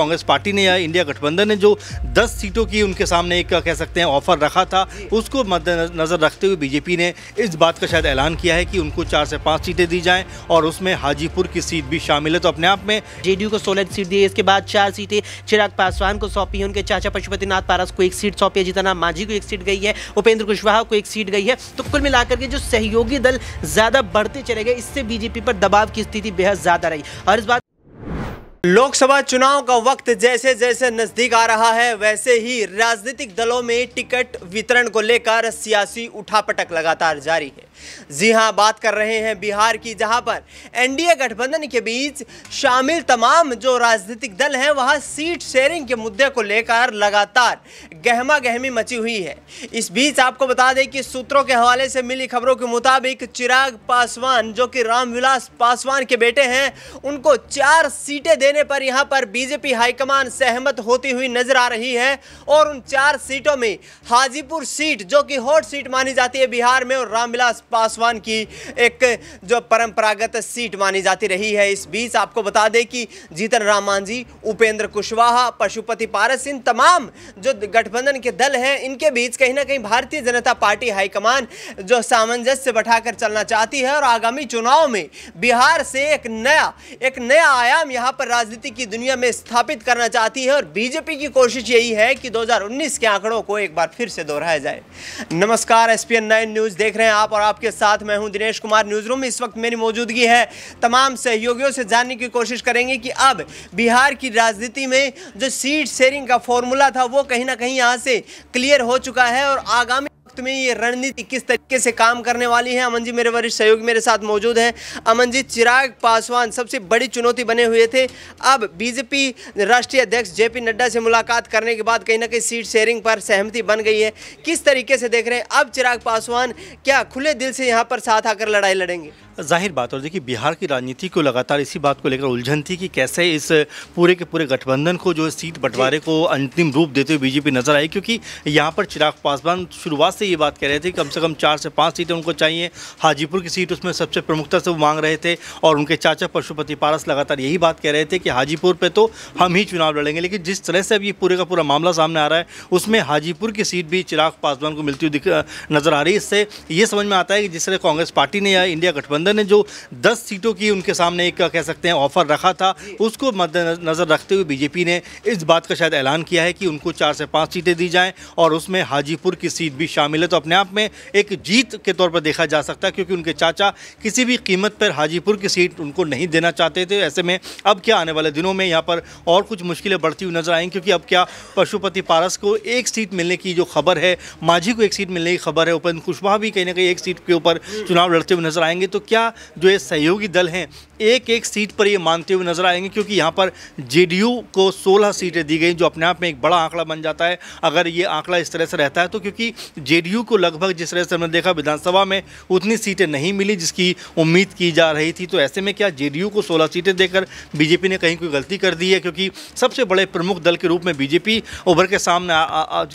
Congress party ने या India गठबंधन ने जो 10 सीटों की उनके सामने एक कह सकते हैं ऑफर रखा था उसको मद्देनज़र रखते हुए बीजेपी ने इस बात का शायद ऐलान किया है कि उनको चार से पांच सीटें दी जाएं और उसमें हाजीपुर की सीट भी शामिल है तो अपने आप में जेडीयू को सोलह सीट दी है इसके बाद चार सीटें चिराग पासवान को सौंपी है उनके चाचा पशुपतिनाथ पारस को एक सीट सौंपी है जितना मांझी को एक सीट गई है उपेंद्र कुशवाहा को एक सीट गई है तो कुल मिलाकर के जो सहयोगी दल ज़्यादा बढ़ते चले गए इससे बीजेपी पर दबाव की स्थिति बेहद ज़्यादा रही और इस बात लोकसभा चुनाव का वक्त जैसे जैसे नजदीक आ रहा है वैसे ही राजनीतिक दलों में टिकट वितरण को लेकर सियासी उठापटक लगातार जारी है जी हां बात कर रहे हैं बिहार की जहां पर एनडीए गठबंधन के बीच शामिल तमाम जो राजनीतिक दल हैं वहां सीट शेयरिंग के मुद्दे को लेकर लगातार गहमा गहमी मची हुई है इस बीच आपको बता दें कि सूत्रों के हवाले से मिली खबरों के मुताबिक चिराग पासवान जो कि रामविलास पासवान के बेटे हैं उनको चार सीटें देने पर यहां पर बीजेपी हाईकमान सहमत होती हुई नजर आ रही है और उन चार सीटों में हाजीपुर सीट जो कि हॉट सीट मानी जाती है बिहार में और रामविलास पासवान की एक जो परंपरागत सीट मानी जाती रही है इस बीच आपको बता दें कि जीतन राम मांझी उपेंद्र कुशवाहा पशुपति पारस इन तमाम जो गठबंधन के दल हैं इनके बीच कहीं ना कहीं भारतीय जनता पार्टी हाईकमान जो सामंजस्य बैठाकर चलना चाहती है और आगामी चुनाव में बिहार से एक नया एक नया आयाम यहां पर राजनीति की दुनिया में स्थापित करना चाहती है और बीजेपी की कोशिश यही है कि 2019 के आंकड़ों को एक बार फिर से दोहराया जाए नमस्कार एस पी न्यूज़ देख रहे हैं आप और आपके साथ मैं हूं दिनेश कुमार न्यूज़ रूम इस वक्त मेरी मौजूदगी है तमाम सहयोगियों से जानने की कोशिश करेंगे कि अब बिहार की राजनीति में जो सीट शेयरिंग का फॉर्मूला था वो कहीं ना कहीं यहाँ से क्लियर हो चुका है और आगामी वक्त में ये रणनीति किस तरीके से काम करने वाली है अमन जी मेरे वरिष्ठ सहयोगी मेरे साथ मौजूद हैं अमन जी चिराग पासवान सबसे बड़ी चुनौती बने हुए थे अब बीजेपी राष्ट्रीय अध्यक्ष जे पी नड्डा से मुलाकात करने के बाद कहीं ना कहीं सीट शेयरिंग पर सहमति बन गई है किस तरीके से देख रहे हैं अब चिराग पासवान क्या खुले दिल से यहाँ पर साथ आकर लड़ाई लड़ेंगे जाहिर बात और देखिए बिहार की राजनीति को लगातार इसी बात को लेकर उलझन थी कि कैसे इस पूरे के पूरे गठबंधन को जो सीट बंटवारे को अंतिम रूप देते हुए बीजेपी नजर आई क्योंकि यहाँ पर चिराग पासवान शुरुआत से ये बात कह रहे थे कम से कम चार से पाँच सीटें उनको चाहिए हाजीपुर की सीट उसमें सबसे प्रमुखता से वो मांग रहे थे और उनके चाचा पशुपति पारस लगातार यही बात कह रहे थे कि हाजीपुर पर तो हम ही चुनाव लड़ेंगे लेकिन जिस तरह से अब ये पूरे का पूरा मामला सामने आ रहा है उसमें हाजीपुर की सीट भी चिराग पासवान को मिलती हुई नजर आ रही है इससे ये समझ में आता है कि जिस तरह कांग्रेस पार्टी ने या इंडिया गठबंधन गठबंधन ने जो दस सीटों की उनके सामने एक कह सकते हैं ऑफर रखा था उसको मद्देनज़र रखते हुए बीजेपी ने इस बात का शायद ऐलान किया है कि उनको चार से पाँच सीटें दी जाएँ और उसमें हाजीपुर की सीट भी शामिल है तो अपने आप में एक जीत के तौर पर देखा जा सकता है क्योंकि उनके चाचा किसी भी कीमत पर हाजीपुर की सीट उनको नहीं देना चाहते थे ऐसे में अब क्या आने वाले दिनों में यहाँ पर और कुछ मुश्किलें बढ़ती हुई नजर आएंगी क्योंकि अब क्या पशुपति पारस को एक सीट मिलने की जो खबर है माझी को एक सीट मिलने की खबर है उपेंद्र कुशवाहा भी कहीं ना कहीं एक सीट के ऊपर चुनाव लड़ते हुए नजर आएंगे तो क्या क्या जो ये सहयोगी दल हैं एक एक सीट पर ये मानते हुए नजर आएंगे क्योंकि यहाँ पर जेडीयू को 16 सीटें दी गई जो अपने आप में एक बड़ा आंकड़ा बन जाता है अगर ये आंकड़ा इस तरह से रहता है तो क्योंकि जेडीयू को लगभग जिस तरह से हमने देखा विधानसभा में उतनी सीटें नहीं मिली जिसकी उम्मीद की जा रही थी तो ऐसे में क्या जेडीयू को सोलह सीटें देकर बीजेपी ने कहीं कोई गलती कर दी है क्योंकि सबसे बड़े प्रमुख दल के रूप में बीजेपी उभर के सामने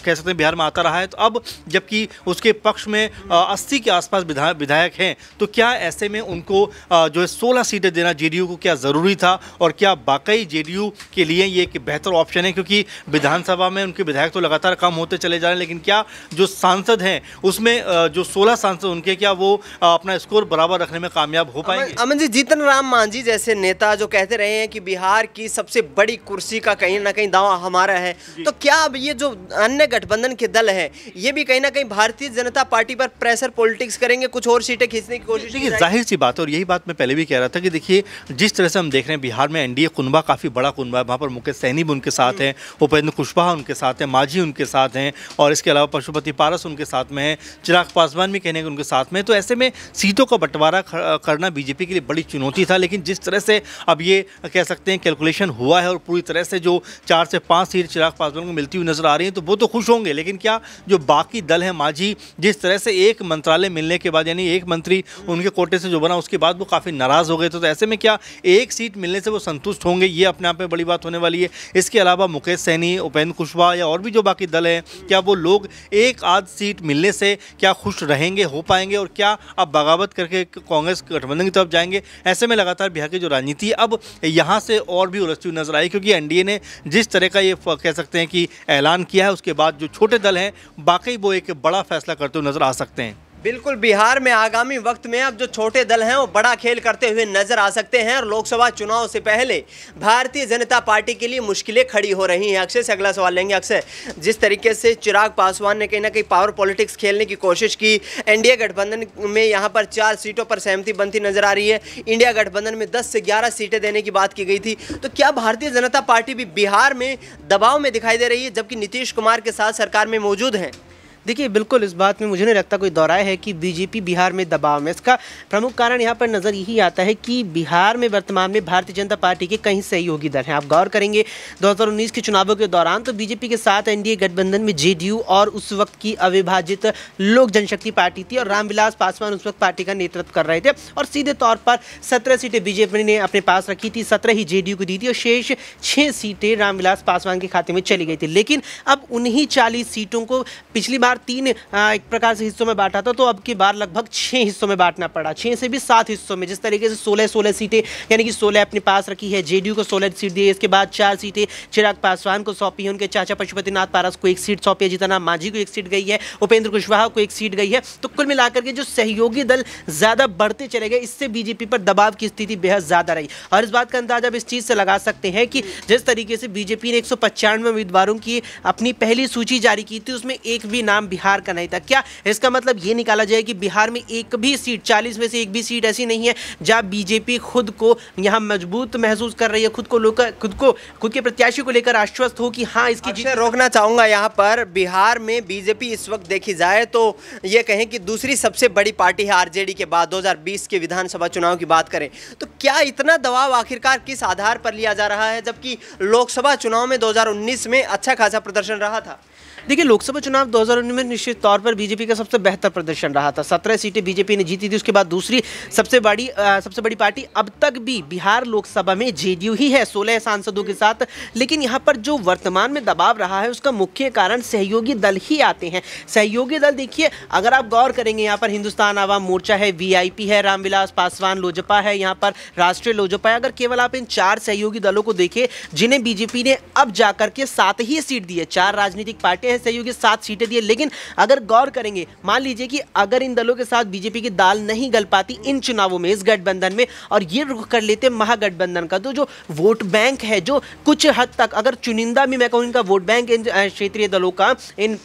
कह सकते हैं बिहार में आता रहा है तो अब जबकि उसके पक्ष में अस्सी के आसपास विधायक हैं तो क्या ऐसे मुकाबले में उनको जो है सोलह सीटें देना जे को क्या ज़रूरी था और क्या वाकई जे के लिए ये एक बेहतर ऑप्शन है क्योंकि विधानसभा में उनके विधायक तो लगातार कम होते चले जा रहे हैं लेकिन क्या जो सांसद हैं उसमें जो सोलह सांसद उनके क्या वो अपना स्कोर बराबर रखने में कामयाब हो पाएंगे अमन जी जीतन राम मांझी जैसे नेता जो कहते रहे हैं कि बिहार की सबसे बड़ी कुर्सी का कहीं ना कहीं दावा हमारा है तो क्या अब ये जो अन्य गठबंधन के दल है ये भी कहीं ना कहीं भारतीय जनता पार्टी पर प्रेशर पॉलिटिक्स करेंगे कुछ और सीटें खींचने की कोशिश जाहिर जाहिर सी बात है और यही बात मैं पहले भी कह रहा था कि देखिए जिस तरह से हम देख रहे हैं बिहार में एनडीए कुनबा काफ़ी बड़ा कुनबा है वहाँ पर मुकेश सैनी भी उनके साथ हैं उपेंद्र कुशवाहा उनके साथ हैं माझी उनके साथ हैं और इसके अलावा पशुपति पारस उनके साथ में है चिराग पासवान भी कहने के उनके साथ में तो ऐसे में सीटों का बंटवारा करना बीजेपी के लिए बड़ी चुनौती था लेकिन जिस तरह से अब ये कह सकते हैं कैलकुलेशन हुआ है और पूरी तरह से जो चार से पाँच सीट चिराग पासवान को मिलती हुई नजर आ रही है तो वो तो खुश होंगे लेकिन क्या जो बाकी दल है माझी जिस तरह से एक मंत्रालय मिलने के बाद यानी एक मंत्री उनके कोटे से से जो बना उसके बाद वो काफ़ी नाराज़ हो गए थे तो ऐसे में क्या एक सीट मिलने से वो संतुष्ट होंगे ये अपने आप में बड़ी बात होने वाली है इसके अलावा मुकेश सैनी उपेंद्र कुशवाहा या और भी जो बाकी दल हैं क्या वो लोग एक आध सीट मिलने से क्या खुश रहेंगे हो पाएंगे और क्या अब बगावत करके कांग्रेस गठबंधन की तरफ जाएंगे ऐसे में लगातार बिहार की जो राजनीति अब यहाँ से और भी उलझती नजर आई क्योंकि एनडीए ने जिस तरह का ये कह सकते हैं कि ऐलान किया है उसके बाद जो छोटे दल हैं वाकई वो एक बड़ा फैसला करते हुए नजर आ सकते हैं बिल्कुल बिहार में आगामी वक्त में अब जो छोटे दल हैं वो बड़ा खेल करते हुए नजर आ सकते हैं और लोकसभा चुनाव से पहले भारतीय जनता पार्टी के लिए मुश्किलें खड़ी हो रही हैं अक्षय से अगला सवाल लेंगे अक्षय जिस तरीके से चिराग पासवान ने कहीं ना कहीं पावर पॉलिटिक्स खेलने की कोशिश की एनडीए गठबंधन में यहाँ पर चार सीटों पर सहमति बनती नजर आ रही है इंडिया गठबंधन में दस से ग्यारह सीटें देने की बात की गई थी तो क्या भारतीय जनता पार्टी भी बिहार में दबाव में दिखाई दे रही है जबकि नीतीश कुमार के साथ सरकार में मौजूद हैं देखिए बिल्कुल इस बात में मुझे नहीं लगता कोई दोहराया है कि बीजेपी बिहार में दबाव में इसका प्रमुख कारण यहाँ पर नज़र यही आता है कि बिहार में वर्तमान में भारतीय जनता पार्टी के कहीं सहयोगी दल हैं आप गौर करेंगे 2019 के चुनावों के दौरान तो बीजेपी के साथ एनडीए गठबंधन में जेडीयू और उस वक्त की अविभाजित लोक जनशक्ति पार्टी थी और रामविलास पासवान उस वक्त पार्टी का नेतृत्व कर रहे थे और सीधे तौर पर सत्रह सीटें बीजेपी ने अपने पास रखी थी सत्रह ही जेडीयू को दी थी और शेष छः सीटें रामविलास पासवान के खाते में चली गई थी लेकिन अब उन्हीं चालीस सीटों को पिछली बार बार तीन एक प्रकार से हिस्सों में बांटा था तो अब की बार लगभग छः हिस्सों में बांटना पड़ा छः से भी सात हिस्सों में जिस तरीके से सोलह सोलह सीटें यानी कि सोलह अपने पास रखी है जेडीयू को सोलह सीट दी है इसके बाद चार सीटें चिराग पासवान को सौंपी है उनके चाचा पशुपतिनाथ पारस को एक सीट सौंपी है जितना मांझी को एक सीट गई है उपेंद्र कुशवाहा को एक सीट गई है तो कुल मिलाकर के जो सहयोगी दल ज़्यादा बढ़ते चले गए इससे बीजेपी पर दबाव की स्थिति बेहद ज़्यादा रही और इस बात का अंदाज आप इस चीज़ से लगा सकते हैं कि जिस तरीके से बीजेपी ने एक उम्मीदवारों की अपनी पहली सूची जारी की थी उसमें एक भी नाम नाम बिहार का नहीं था क्या इसका मतलब ये निकाला जाए कि बिहार में एक भी सीट चालीस में से एक भी सीट ऐसी नहीं है जहाँ बीजेपी खुद को यहाँ मजबूत महसूस कर रही है खुद को लेकर खुद को खुद के प्रत्याशी को लेकर आश्वस्त हो कि हाँ इसकी जीत रोकना चाहूँगा यहाँ पर बिहार में बीजेपी इस वक्त देखी जाए तो ये कहें कि दूसरी सबसे बड़ी पार्टी है आरजेडी के बाद 2020 के विधानसभा चुनाव की बात करें तो क्या इतना दबाव आखिरकार किस आधार पर लिया जा रहा है जबकि लोकसभा चुनाव में 2019 में अच्छा खासा प्रदर्शन रहा था देखिए लोकसभा चुनाव 2019 में निश्चित तौर पर बीजेपी का सबसे बेहतर प्रदर्शन रहा था सत्रह सीटें बीजेपी ने जीती थी उसके बाद दूसरी सबसे बड़ी सबसे बड़ी पार्टी अब तक भी बिहार लोकसभा में जेडीयू ही है सोलह सांसदों के साथ लेकिन यहाँ पर जो वर्तमान में दबाव रहा है उसका मुख्य कारण सहयोगी दल ही आते हैं सहयोगी दल देखिए अगर आप गौर करेंगे यहाँ पर हिंदुस्तान आवाम मोर्चा है वी है रामविलास पासवान लोजपा है यहाँ पर राष्ट्रीय लोजपा है अगर केवल आप इन चार सहयोगी दलों को देखें जिन्हें बीजेपी ने अब जाकर के सात ही सीट दी है चार राजनीतिक पार्टियां सहयोग की सात सीटें दी लेकिन अगर गौर करेंगे मान लीजिए कि अगर इन दलों के साथ बीजेपी की दाल नहीं गल पाती इन चुनावों में इस गठबंधन में और ये रुख कर लेते महागठबंधन का तो जो वोट बैंक है जो कुछ हद तक अगर चुनिंदा भी मैं कहूँ इनका वोट बैंक इन क्षेत्रीय दलों का इन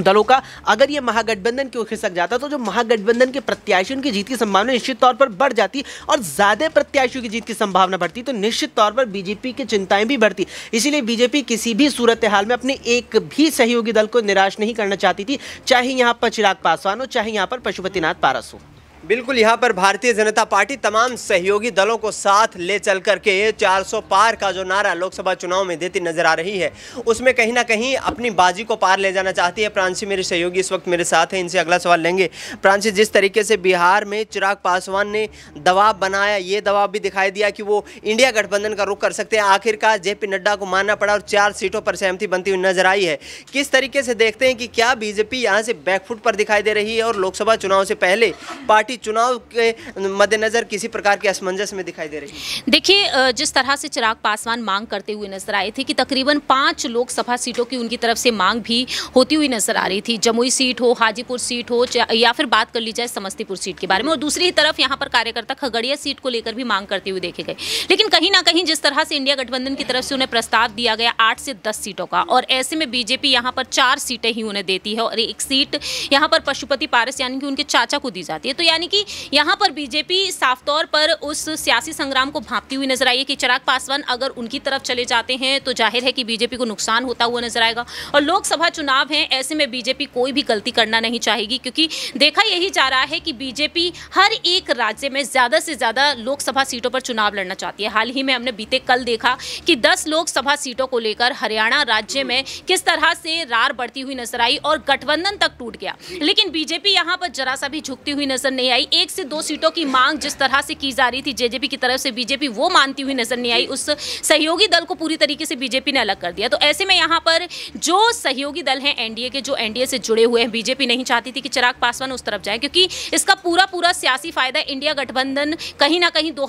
दलों का अगर ये महागठबंधन की ओर खिसक जाता तो जो महागठबंधन के प्रत्याशियों की जीत की संभावना निश्चित तौर पर बढ़ जाती और ज़्यादा प्रत्याशियों की जीत की संभावना बढ़ती तो निश्चित तौर पर बीजेपी की चिंताएं भी बढ़ती इसीलिए बीजेपी किसी भी सूरत हाल में अपने एक भी सहयोगी दल को निराश नहीं करना चाहती थी चाहे यहाँ पर चिराग पासवान हो चाहे यहाँ पर पशुपतिनाथ पारस हो बिल्कुल यहाँ पर भारतीय जनता पार्टी तमाम सहयोगी दलों को साथ ले चल करके 400 पार का जो नारा लोकसभा चुनाव में देती नजर आ रही है उसमें कहीं ना कहीं अपनी बाजी को पार ले जाना चाहती है प्रांशी मेरे सहयोगी इस वक्त मेरे साथ हैं इनसे अगला सवाल लेंगे प्रांशी जिस तरीके से बिहार में चिराग पासवान ने दबाव बनाया ये दबाव भी दिखाई दिया कि वो इंडिया गठबंधन का रुख कर सकते हैं आखिरकार जे पी नड्डा को मानना पड़ा और चार सीटों पर सहमति बनती हुई नजर आई है किस तरीके से देखते हैं कि क्या बीजेपी यहाँ से बैकफुट पर दिखाई दे रही है और लोकसभा चुनाव से पहले पार्टी पार्टी चुनाव के मद्देनज़र किसी प्रकार के असमंजस में दिखाई दे रही है देखिए जिस तरह से चिराग पासवान मांग करते हुए नजर आए थे कि तकरीबन पांच लोकसभा सीटों की उनकी तरफ से मांग भी होती हुई नजर आ रही थी जमुई सीट हो हाजीपुर सीट हो या फिर बात कर ली जाए समस्तीपुर सीट के बारे में और दूसरी तरफ यहाँ पर कार्यकर्ता खगड़िया सीट को लेकर भी मांग करते हुए देखे गए लेकिन कहीं ना कहीं जिस तरह से इंडिया गठबंधन की तरफ से उन्हें प्रस्ताव दिया गया आठ से दस सीटों का और ऐसे में बीजेपी यहाँ पर चार सीटें ही उन्हें देती है और एक सीट यहाँ पर पशुपति पारस यानी कि उनके चाचा को दी जाती है तो यानी यानी कि यहाँ पर बीजेपी साफ तौर पर उस सियासी संग्राम को भांपती हुई नजर आई है कि चिराग पासवान अगर उनकी तरफ चले जाते हैं तो जाहिर है कि बीजेपी को नुकसान होता हुआ नजर आएगा और लोकसभा चुनाव हैं ऐसे में बीजेपी कोई भी गलती करना नहीं चाहेगी क्योंकि देखा यही जा रहा है कि बीजेपी हर एक राज्य में ज़्यादा से ज़्यादा लोकसभा सीटों पर चुनाव लड़ना चाहती है हाल ही में हमने बीते कल देखा कि दस लोकसभा सीटों को लेकर हरियाणा राज्य में किस तरह से रार बढ़ती हुई नजर आई और गठबंधन तक टूट गया लेकिन बीजेपी यहाँ पर जरा सा भी झुकती हुई नजर नहीं आई एक से दो सीटों की मांग जिस तरह से की जा रही थी जेजेपी की तरफ से बीजेपी वो मानती हुई नजर नहीं आई उस सहयोगी दल को पूरी तरीके से बीजेपी ने अलग कर दिया तो ऐसे में यहाँ पर जो सहयोगी दल हैं एनडीए के जो एनडीए से जुड़े हुए हैं बीजेपी नहीं चाहती थी कि चिराग पासवान उस तरफ जाए क्योंकि इसका पूरा पूरा सियासी फायदा इंडिया गठबंधन कहीं ना कहीं दो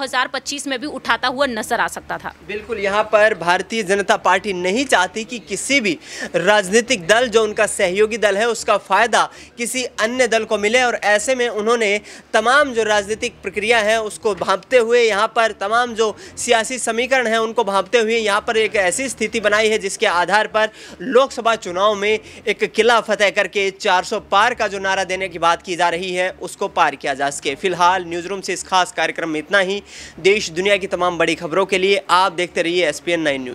में भी उठाता हुआ नजर आ सकता था बिल्कुल यहाँ पर भारतीय जनता पार्टी नहीं चाहती कि किसी भी राजनीतिक दल जो उनका सहयोगी दल है उसका फायदा किसी अन्य दल को मिले और ऐसे में उन्होंने तमाम जो राजनीतिक प्रक्रिया है उसको भांपते हुए यहाँ पर तमाम जो सियासी समीकरण है उनको भांपते हुए यहाँ पर एक ऐसी स्थिति बनाई है जिसके आधार पर लोकसभा चुनाव में एक किला फतेह करके चार पार का जो नारा देने की बात की जा रही है उसको पार किया जा सके फिलहाल न्यूज़ रूम से इस खास कार्यक्रम में इतना ही देश दुनिया की तमाम बड़ी खबरों के लिए आप देखते रहिए एस पी न्यूज़